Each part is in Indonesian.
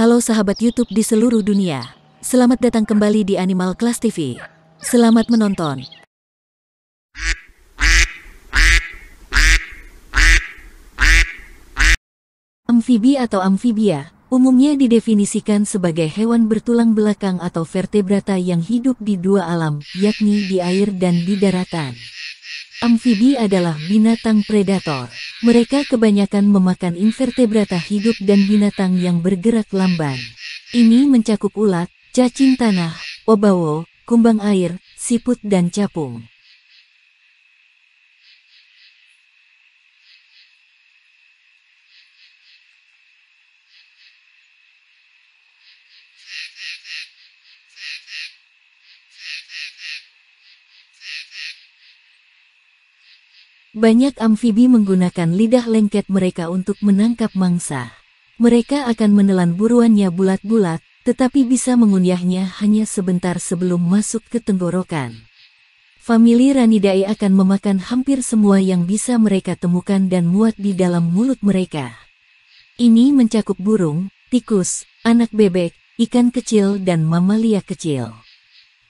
Halo sahabat YouTube di seluruh dunia. Selamat datang kembali di Animal Class TV. Selamat menonton. Amfibi atau amfibia, umumnya didefinisikan sebagai hewan bertulang belakang atau vertebrata yang hidup di dua alam, yakni di air dan di daratan. Amfibi adalah binatang predator. Mereka kebanyakan memakan invertebrata hidup dan binatang yang bergerak lamban. Ini mencakup ulat, cacing tanah, obawo, kumbang air, siput dan capung. Banyak amfibi menggunakan lidah lengket mereka untuk menangkap mangsa. Mereka akan menelan buruannya bulat-bulat, tetapi bisa mengunyahnya hanya sebentar sebelum masuk ke tenggorokan. Famili Ranidae akan memakan hampir semua yang bisa mereka temukan dan muat di dalam mulut mereka. Ini mencakup burung, tikus, anak bebek, ikan kecil dan mamalia kecil.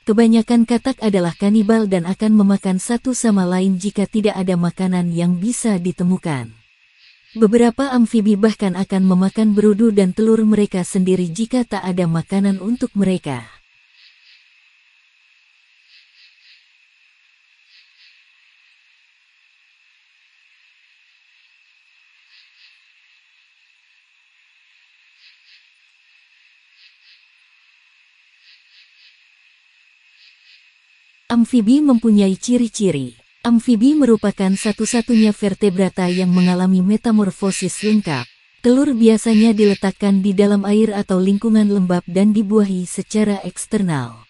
Kebanyakan katak adalah kanibal dan akan memakan satu sama lain jika tidak ada makanan yang bisa ditemukan. Beberapa amfibi bahkan akan memakan berudu dan telur mereka sendiri jika tak ada makanan untuk mereka. Amfibi mempunyai ciri-ciri. Amfibi merupakan satu-satunya vertebrata yang mengalami metamorfosis lengkap. Telur biasanya diletakkan di dalam air atau lingkungan lembab dan dibuahi secara eksternal.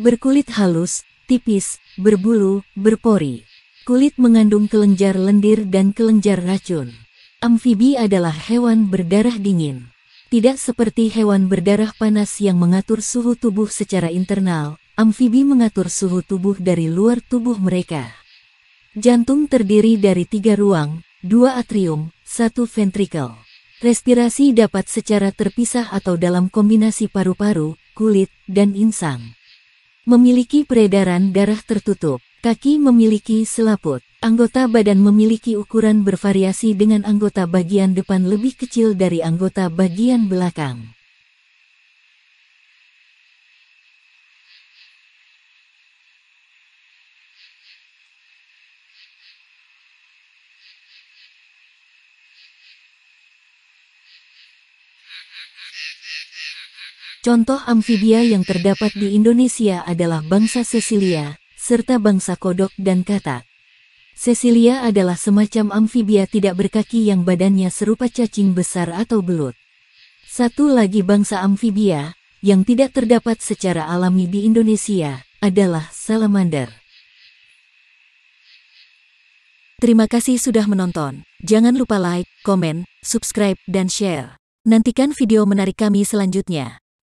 Berkulit halus, tipis, berbulu, berpori. Kulit mengandung kelenjar lendir dan kelenjar racun. Amfibi adalah hewan berdarah dingin. Tidak seperti hewan berdarah panas yang mengatur suhu tubuh secara internal, amfibi mengatur suhu tubuh dari luar tubuh mereka. Jantung terdiri dari tiga ruang, dua atrium, satu ventrikel. Respirasi dapat secara terpisah atau dalam kombinasi paru-paru, kulit, dan insang. Memiliki peredaran darah tertutup, kaki memiliki selaput, anggota badan memiliki ukuran bervariasi dengan anggota bagian depan lebih kecil dari anggota bagian belakang. Contoh amfibia yang terdapat di Indonesia adalah bangsa Cecilia, serta bangsa kodok dan katak. Cecilia adalah semacam amfibia tidak berkaki yang badannya serupa cacing besar atau belut. Satu lagi bangsa amfibia, yang tidak terdapat secara alami di Indonesia, adalah salamander. Terima kasih sudah menonton. Jangan lupa like, komen, subscribe, dan share. Nantikan video menarik kami selanjutnya.